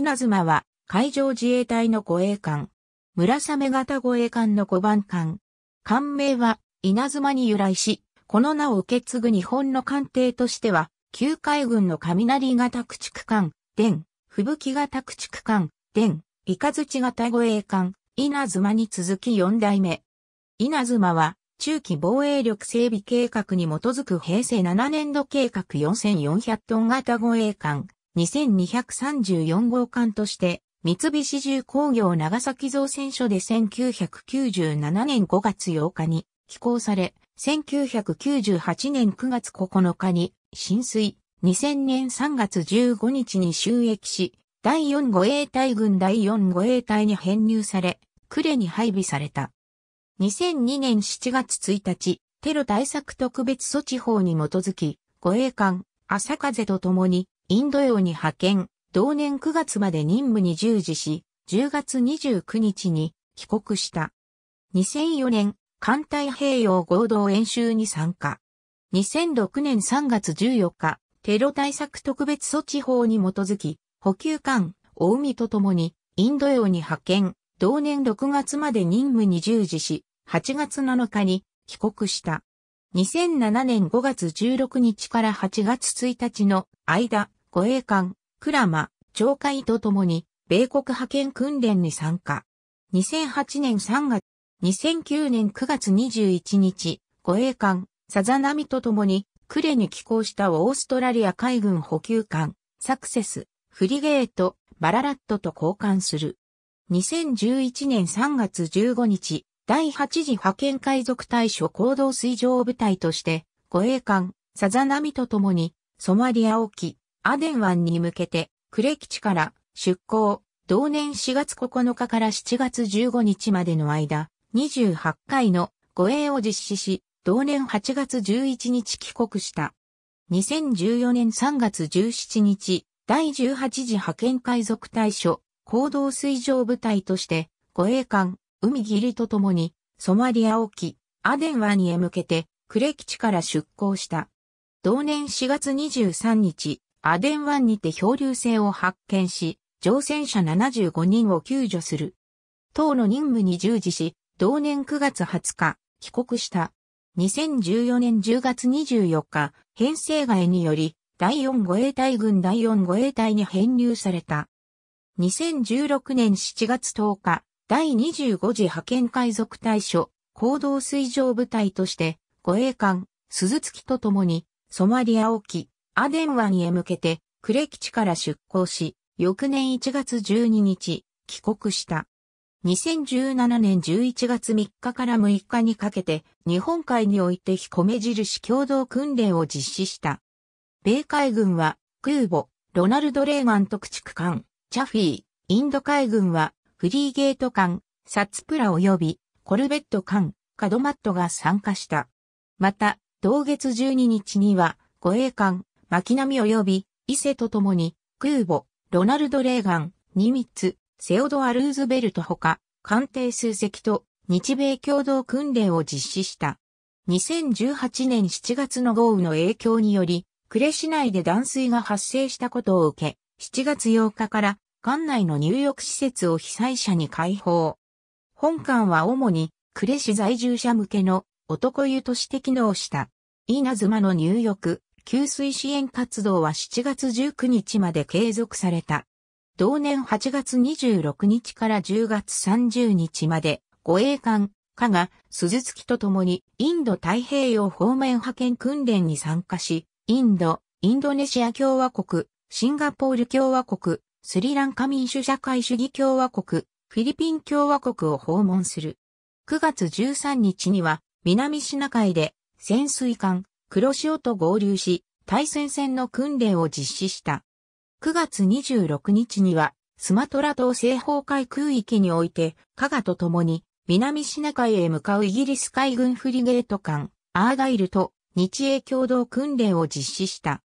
稲妻は海上自衛隊の護衛艦。村雨型護衛艦の5番艦。艦名は稲妻に由来し、この名を受け継ぐ日本の艦艇としては、旧海軍の雷型駆逐艦、電、吹雪型駆逐艦、電、イカズチ型護衛艦、稲妻に続き4代目。稲妻は、中期防衛力整備計画に基づく平成7年度計画4400トン型護衛艦、2234号艦として、三菱重工業長崎造船所で1997年5月8日に寄港され、1998年9月9日に浸水、2000年3月15日に収益し、第4護衛隊軍第4護衛隊に編入され、呉に配備された。2002年7月1日、テロ対策特別措置法に基づき、護衛艦、朝風と共に、インド洋に派遣、同年9月まで任務に従事し、10月29日に帰国した。2004年、艦隊併用合同演習に参加。2006年3月14日、テロ対策特別措置法に基づき、補給艦、大海とともに、インド洋に派遣、同年6月まで任務に従事し、8月7日に帰国した。2007年5月16日から8月1日の間、護衛艦、クラマ、懲戒とともに、米国派遣訓練に参加。2008年3月、2009年9月21日、護衛艦、さざ波とともに、クレに寄港したオーストラリア海軍補給艦、サクセス、フリゲート、バララットと交換する。2011年3月15日、第8次派遣海賊対処行動水上部隊として、護衛艦、さざ波とともに、ソマリア沖、アデン湾に向けて、クレ基地から出港、同年4月9日から7月15日までの間、28回の護衛を実施し、同年8月11日帰国した。2014年3月17日、第18次派遣海賊対処、行動水上部隊として、護衛艦、海霧とともに、ソマリア沖、アデン湾にへ向けて、クレ基地から出港した。同年4月23日、アデン湾にて漂流船を発見し、乗船者75人を救助する。党の任務に従事し、同年9月20日、帰国した。2014年10月24日、編成外により、第4護衛隊軍第4護衛隊に編入された。2016年7月10日、第25次派遣海賊対処、行動水上部隊として、護衛艦、鈴月と共に、ソマリア沖、アデン湾へ向けて、クレ基地から出港し、翌年1月12日、帰国した。2017年11月3日から6日にかけて、日本海において彦目印共同訓練を実施した。米海軍は、空母、ロナルド・レーガン特築艦、チャフィー、インド海軍は、フリーゲート艦、サツプラ及び、コルベット艦、カドマットが参加した。また、同月12日には、護衛艦、巻波及び伊勢と共に、空母、ロナルド・レーガン、ニミッツ、セオドア・ルーズベルトほか、艦艇数隻と日米共同訓練を実施した。2018年7月の豪雨の影響により、呉市内で断水が発生したことを受け、7月8日から館内の入浴施設を被災者に開放。本館は主に呉市在住者向けの男湯として機能した。稲妻の入浴、給水支援活動は7月19日まで継続された。同年8月26日から10月30日まで、護衛艦、加賀、鈴月と共に、インド太平洋方面派遣訓練に参加し、インド、インドネシア共和国、シンガポール共和国、スリランカ民主社会主義共和国、フィリピン共和国を訪問する。9月13日には、南シナ海で、潜水艦、黒潮と合流し、対戦線の訓練を実施した。9月26日には、スマトラ島西方海空域において、加賀と共に、南シナ海へ向かうイギリス海軍フリゲート艦、アーガイルと日英共同訓練を実施した。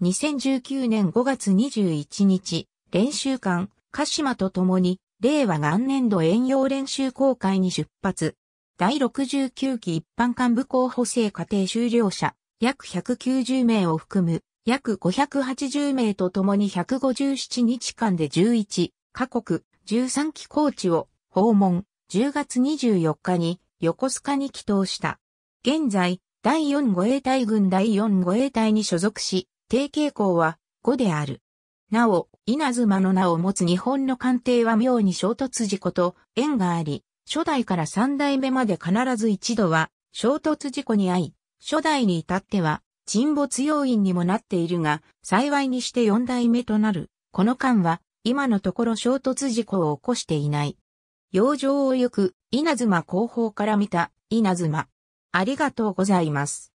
2019年5月21日、練習艦、鹿島と共に、令和元年度遠洋練習公開に出発。第69期一般幹部候補生家庭修了者、約190名を含む、約580名と共に157日間で11、各国、13機構地を訪問、10月24日に横須賀に帰投した。現在、第4護衛隊軍第4護衛隊に所属し、定型校は5である。なお、稲妻の名を持つ日本の艦艇は妙に衝突事故と縁があり、初代から三代目まで必ず一度は衝突事故に遭い、初代に至っては沈没要因にもなっているが、幸いにして四代目となる。この間は、今のところ衝突事故を起こしていない。洋上を行く、稲妻後方から見た、稲妻。ありがとうございます。